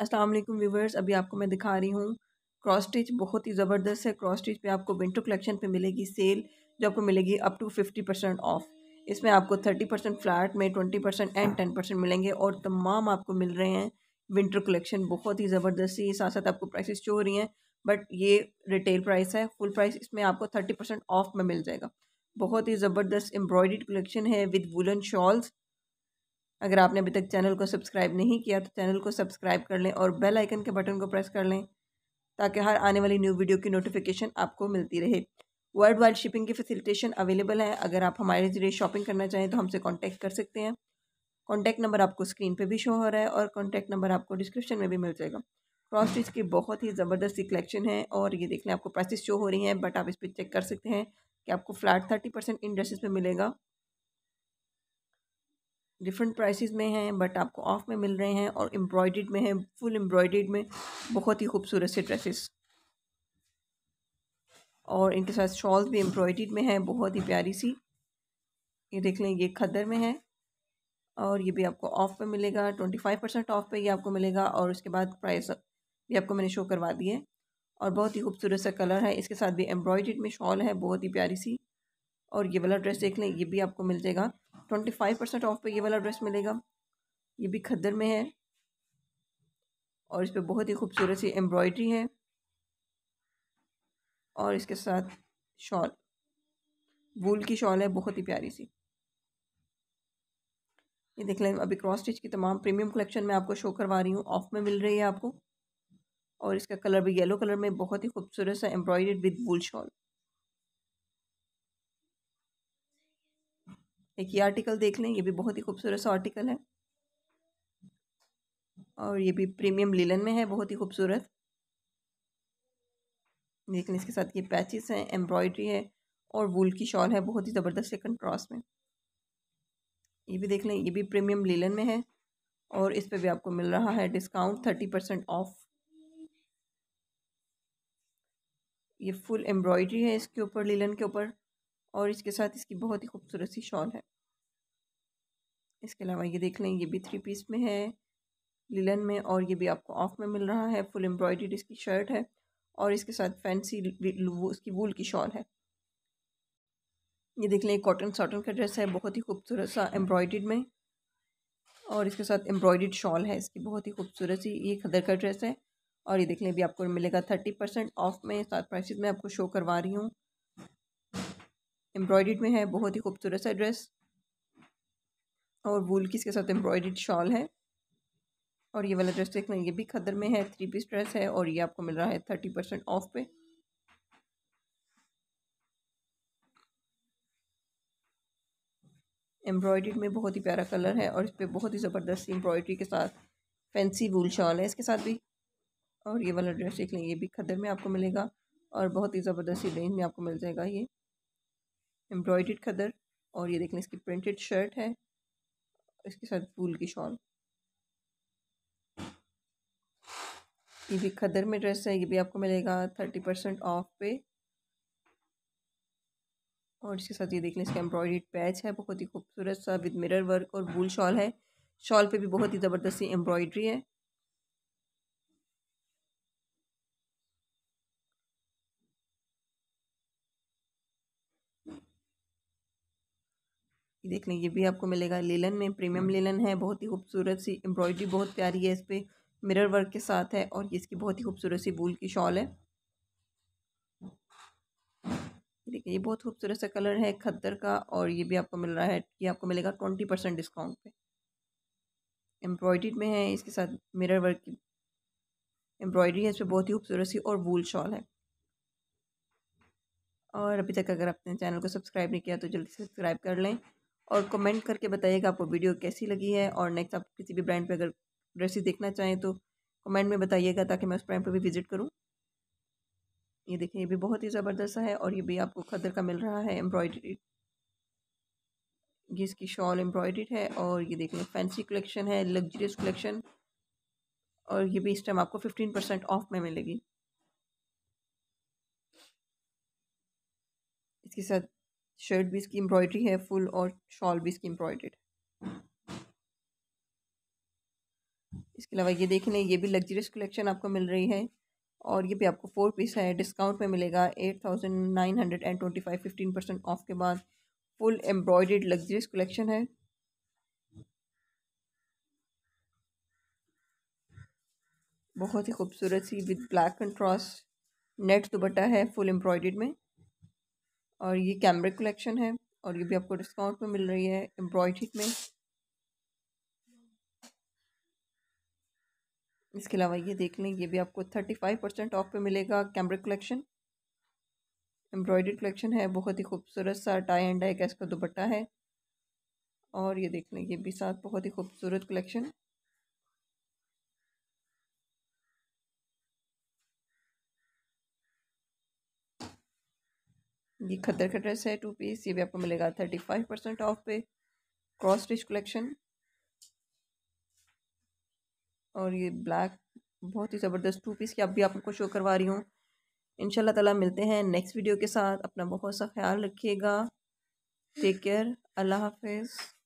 Aslam viewers अभी आपको मैं दिखा रही हूँ क्रॉस स्टिच बहुत ही ज़बरदस्त है क्रॉस स्टिच पे आपको विंटर कलेक्शन पे मिलेगी सेल जो आपको मिलेगी up to fifty percent off इसमें आपको थर्टी परसेंट फ्लैट में twenty percent and ten percent मिलेंगे और तमाम आपको मिल रहे हैं विंटर कलेक्शन बहुत ही ज़बरदस्ती साथ साथ आपको प्राइसेस शो हो रही हैं बट ये रिटेल प्राइस है फुल प्राइस इसमें आपको थर्टी परसेंट ऑफ में मिल जाएगा बहुत ही ज़बरदस्त एम्ब्रॉयड कलेक्शन है विद वुलन शॉल्स अगर आपने अभी तक चैनल को सब्सक्राइब नहीं किया तो चैनल को सब्सक्राइब कर लें और बेल आइकन के बटन को प्रेस कर लें ताकि हर आने वाली न्यू वीडियो की नोटिफिकेशन आपको मिलती रहे वर्ल्ड वाइड शिपिंग की फैसिलिटेशन अवेलेबल है अगर आप हमारे ज़रिए शॉपिंग करना चाहें तो हमसे कॉन्टैक्ट कर सकते हैं कॉन्टैक्ट नंबर आपको स्क्रीन पर भी शो हो रहा है और कॉन्टैक्ट नंबर आपको डिस्क्रिप्शन में भी मिल जाएगा क्रॉस स्टिच की बहुत ही ज़बरदस्ती कलेक्शन है और ये देख लें आपको प्राइसेस शो हो रही हैं बट आप इस पर चेक कर सकते हैं कि आपको flat thirty percent in dresses पर मिलेगा डिफरेंट प्राइसेस में हैं बट आपको ऑफ में मिल रहे हैं और एम्ब्रॉयड में हैं फुल एम्ब्रॉयड में बहुत ही खूबसूरत से ड्रेसेस और इनके साथ शॉल्स भी एम्ब्रॉयड में हैं बहुत ही प्यारी सी ये देख लें ये खदर में है और ये भी आपको ऑफ पे मिलेगा ट्वेंटी फाइव परसेंट ऑफ पे ये आपको मिलेगा और उसके बाद प्राइस भी आपको मैंने शो करवा दी है और बहुत ही खूबसूरत सा कलर है इसके साथ भी एम्ब्रॉयड में शॉल है बहुत ही प्यारी सी और ये वाला ड्रेस देख लें ये भी आपको मिल जाएगा ट्वेंटी फाइव परसेंट ऑफ पे ये वाला ड्रेस मिलेगा ये भी खद्दर में है और इस पर बहुत ही खूबसूरत सी एम्ब्रॉयडरी है और इसके साथ शॉल वूल की शॉल है बहुत ही प्यारी सी ये देख लें अभी क्रॉस स्टिच की तमाम प्रीमियम कलेक्शन में आपको शो करवा रही हूँ ऑफ में मिल रही है आपको और इसका कलर भी येलो कलर में बहुत ही खूबसूरत सा एम्ब्रॉयडेड विद वूल शॉल एक ये आर्टिकल देख लें ये भी बहुत ही खूबसूरत सा आर्टिकल है और ये भी प्रीमियम लीलन में है बहुत ही खूबसूरत देख लें इसके साथ ये पैचेस हैं एम्ब्रॉयडरी है और वूल की शॉल है बहुत ही ज़बरदस्त है कंट्रास्ट में ये भी देख लें ये भी प्रीमियम लीलन में है और इस पर भी आपको मिल रहा है डिस्काउंट थर्टी परसेंट ऑफ ये फुल एम्ब्रॉयडरी है इसके ऊपर लीलन के ऊपर और इसके साथ इसकी बहुत ही खूबसूरत सी शॉल है इसके अलावा ये देख लें ये भी थ्री पीस में है लिलन में और ये भी आपको ऑफ में मिल रहा है फुल एम्ब्रॉयड इसकी शर्ट है और इसके साथ फैंसी उसकी वूल की शॉल है ये देख लें कॉटन साटन का ड्रेस है बहुत ही खूबसूरत सा एम्ब्रॉयड में और इसके साथ एम्ब्रॉयड शॉल है इसकी बहुत ही खूबसूरत सी ये खदर का ड्रेस है और ये देख लें भी आपको मिलेगा थर्टी परसेंट ऑफ में साथ प्राइसेस में आपको शो करवा रही हूँ एम्ब्रॉयड में है बहुत ही खूबसूरत सा ड्रेस और वूल की इसके साथ एम्ब्रॉयड शॉल है और ये वाला ड्रेस देखना ये भी खदर में है थ्री पीस ड्रेस है और ये आपको मिल रहा है थर्टी परसेंट ऑफ पे एम्ब्रॉयड में बहुत ही प्यारा कलर है और इस पर बहुत ही ज़बरदस्त एम्ब्रॉयड्री के साथ फैंसी वूल शॉल है इसके साथ भी और ये वाला ड्रेस देख लें ये भी खदर में आपको मिलेगा और बहुत ही ज़बरदस्त रेंज में आपको मिल जाएगा ये एम्ब्रॉयड खदर और ये देख लें इसकी प्रिंटेड शर्ट है इसके साथ फूल की शॉल ये भी खदर में ड्रेस है ये भी आपको मिलेगा थर्टी परसेंट ऑफ पे और इसके साथ ये देख लें इसका एम्ब्रॉयडरी पैच है बहुत ही खूबसूरत सा विद मिरर वर्क और वूल शॉल है शॉल पे भी बहुत ही ज़बरदस्ती एम्ब्रॉयडरी है देख लें ये भी आपको मिलेगा लेलन में प्रीमियम हाँ। लेलन है बहुत ही खूबसूरत सी एम्ब्रॉयडरी बहुत प्यारी है इस पर मिरर वर्क के साथ है और इसकी बहुत ही खूबसूरत सी वूल की शॉल है देखिए ये बहुत खूबसूरत सा कलर है खद्दर का और ये भी आपको मिल रहा है ये आपको मिलेगा ट्वेंटी परसेंट डिस्काउंट पे एम्ब्रॉयड्रीड में है इसके साथ मिरर वर्क की एम्ब्रॉयड्री है इस पर बहुत ही खूबसूरत सी और वूल शॉल है और अभी तक अगर आपने चैनल को सब्सक्राइब नहीं किया तो जल्दी सब्सक्राइब कर लें और कमेंट करके बताइएगा आपको वीडियो कैसी लगी है और नेक्स्ट आप किसी भी ब्रांड पे अगर ड्रेसेस देखना चाहें तो कमेंट में बताइएगा ताकि मैं उस ब्रांड पर भी विज़िट करूँ ये देखिए ये भी बहुत ही ज़बरदस्त है और ये भी आपको खदर का मिल रहा है एम्ब्रॉयडरी ये इसकी शॉल एम्ब्रॉयडरी है और ये देख लें फैंसी कलेक्शन है लग्जरियस कलेक्शन और ये भी इस टाइम आपको फिफ्टीन परसेंट ऑफ में मिलेगी इसके साथ शर्ट भी इसकी एम्ब्रॉयडरी है फुल और शॉल भी इसकी एम्ब्रॉयडेड इसके अलावा ये देख लें ये भी लग्जरियस कलेक्शन आपको मिल रही है और ये भी आपको फोर पीस है डिस्काउंट में मिलेगा eight thousand nine hundred and twenty five fifteen percent off के बाद फुल एम्ब्रॉयडेड लग्जरियस कलेक्शन है बहुत ही खूबसूरत सी with black contrast net dupatta है फुल एम्ब्रॉयडेड में और ये कैमरे कलेक्शन है और ये भी आपको डिस्काउंट में मिल रही है एम्ब्रॉयड्री में इसके अलावा ये देख लें ये भी आपको थर्टी फाइव परसेंट ऑफ पे मिलेगा कैमरे कलेक्शन एम्ब्रॉयडर्ड कलेक्शन है बहुत ही खूबसूरत सा टाई एंड डाई का इसका दुपट्टा है और ये देख लें ये भी साथ बहुत ही खूबसूरत कलेक्शन ये खतर का ड्रेस है टू पीस ये भी आपको मिलेगा थर्टी फाइव परसेंट ऑफ पे क्रॉस स्टिच कलेक्शन और ये ब्लैक बहुत ही ज़बरदस्त टू पीस की अब भी आपको शो करवा रही हूँ इन ताला मिलते हैं नेक्स्ट वीडियो के साथ अपना बहुत सा ख्याल रखिएगा टेक केयर अल्लाह हाफिज़